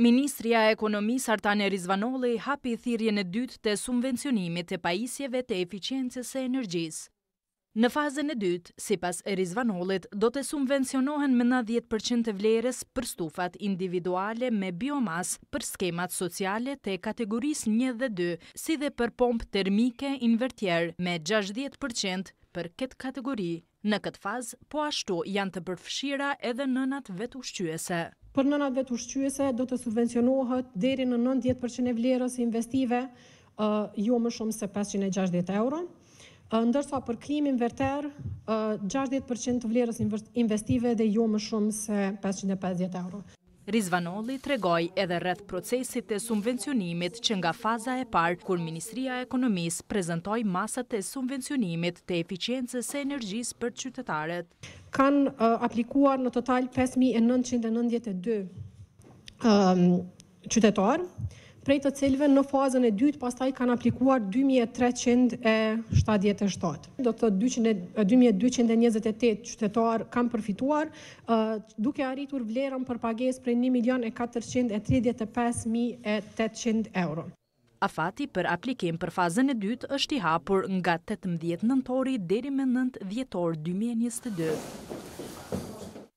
Ministria Ekonomisë Artane Rizvanolli hapi thirjen e dytë të subvencionimit të pajisjeve të eficiencës e energjisë. Në fazën e dytë, si pas e Rizvanollit, do të subvencionohen me 90% të vlerës për stufat individuale me biomas për skemat sociale të kategorisë 1 dhe 2, si dhe për pompë termike invertjer me 60% për këtë kategori. Në këtë fazë, po ashtu janë të përfshira edhe nënat ushqyese për nënat vetë ushqyese do të subvencionohet deri në 90% e vlerës investive jo më shumë se 560 euro. Ndërsa për klimin verter, 60% të vlerës investive dhe jo më shumë se 550 euro. Rizvanolli tregoj edhe rrët procesit të subvencionimit që nga faza e parë, kur Ministria Ekonomisë prezentoj masat e subvencionimit të eficiencës e energjis për qytetarët kanë aplikuar në total 5.992 qytetarë, prej të cilve në fazën e dytë pastaj kanë aplikuar 2.377. Do të 2.228 qytetarë kanë përfituar, duke arritur vlerën për pagesë prej 1.435.800 euro. Afati për aplikim për fazën e dytë është i hapur nga 18 nëntori deri me 9 djetor 2022.